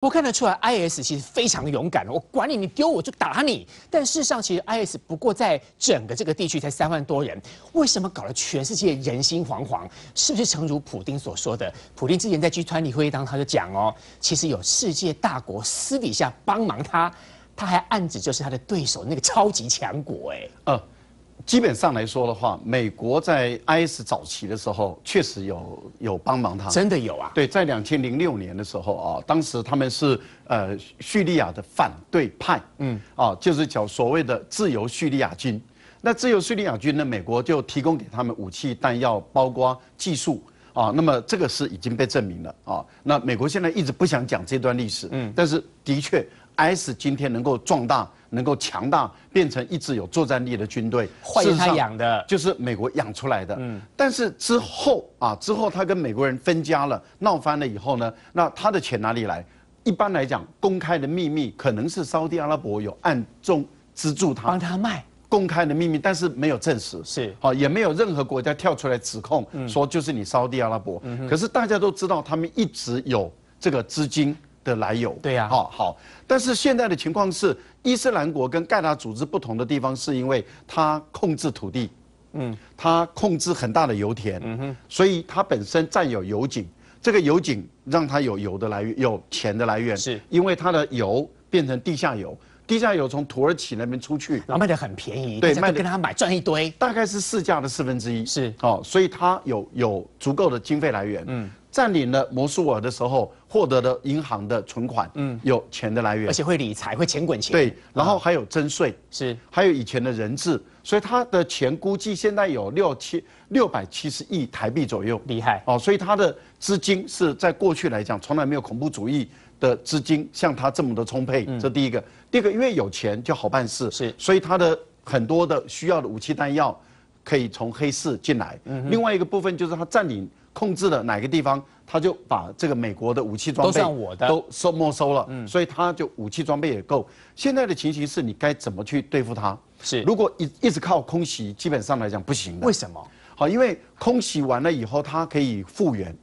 我看得出来，IS 其实非常勇敢。我管你，你丢我就打你。但事实上，其实 IS 不过在整个这个地区才三万多人，为什么搞得全世界人心惶惶？是不是诚如普丁所说的？普丁之前在 g 团0会议当他就讲哦，其实有世界大国私底下帮忙他，他还暗指就是他的对手那个超级强国，哎，呃。基本上来说的话，美国在 IS 早期的时候确实有有帮忙他，真的有啊？对，在两千零六年的时候啊，当时他们是呃叙利亚的反对派，嗯，啊，就是叫所谓的自由叙利亚军。那自由叙利亚军呢，美国就提供给他们武器弹药，包括技术啊。那么这个是已经被证明了啊。那美国现在一直不想讲这段历史，嗯，但是的确。S 今天能够壮大、能够强大，变成一支有作战力的军队，他养的，就是美国养出来的。嗯，但是之后啊，之后他跟美国人分家了，闹翻了以后呢，那他的钱哪里来？一般来讲，公开的秘密可能是沙地阿拉伯有暗中资助他，帮他卖。公开的秘密，但是没有证实，是好也没有任何国家跳出来指控说就是你沙地阿拉伯。可是大家都知道，他们一直有这个资金。的来由对呀，好好。但是现在的情况是，伊斯兰国跟盖达组织不同的地方，是因为它控制土地，嗯，它控制很大的油田，嗯哼，所以它本身占有油井，这个油井让它有油的来源，有钱的来源，是因为它的油变成地下油，地下油从土耳其那边出去，然后卖的很便宜，对，卖跟它买赚一堆，大概是市价的四分之一，是，哦，所以它有有足够的经费来源，嗯。占领了摩苏尔的时候，获得了银行的存款，嗯，有钱的来源，而且会理财，会钱滚钱。对，然后还有征税，是还有以前的人质，所以他的钱估计现在有六七六百七十亿台币左右，厉害哦！所以他的资金是在过去来讲从来没有恐怖主义的资金像他这么的充沛，这第一个。第二个，为有钱就好办事，是，所以他的很多的需要的武器弹药可以从黑市进来。另外一个部分就是他占领。控制了哪个地方，他就把这个美国的武器装备都收没收了，所以他就武器装备也够。现在的情形是你该怎么去对付他？是如果一一直靠空袭，基本上来讲不行。为什么？好，因为空袭完了以后，它可以复原。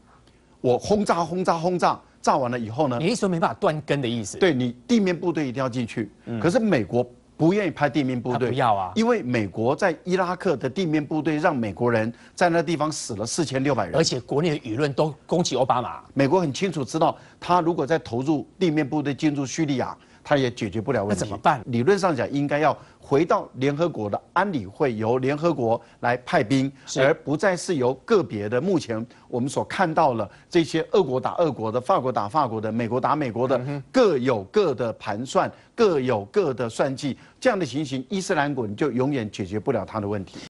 我轰炸轰炸轰炸，炸完了以后呢？你一说没办法断根的意思。对你地面部队一定要进去。可是美国。不愿意派地面部队，不要啊！因为美国在伊拉克的地面部队让美国人在那地方死了四千六百人，而且国内的舆论都攻击奥巴马。美国很清楚知道，他如果再投入地面部队进驻叙利亚。他也解决不了问题，那怎么办？理论上讲，应该要回到联合国的安理会，由联合国来派兵，而不再是由个别的。目前我们所看到了这些俄国打俄国的、法国打法国的、美国打美国的，各有各的盘算，各有各的算计。这样的情形，伊斯兰国就永远解决不了他的问题。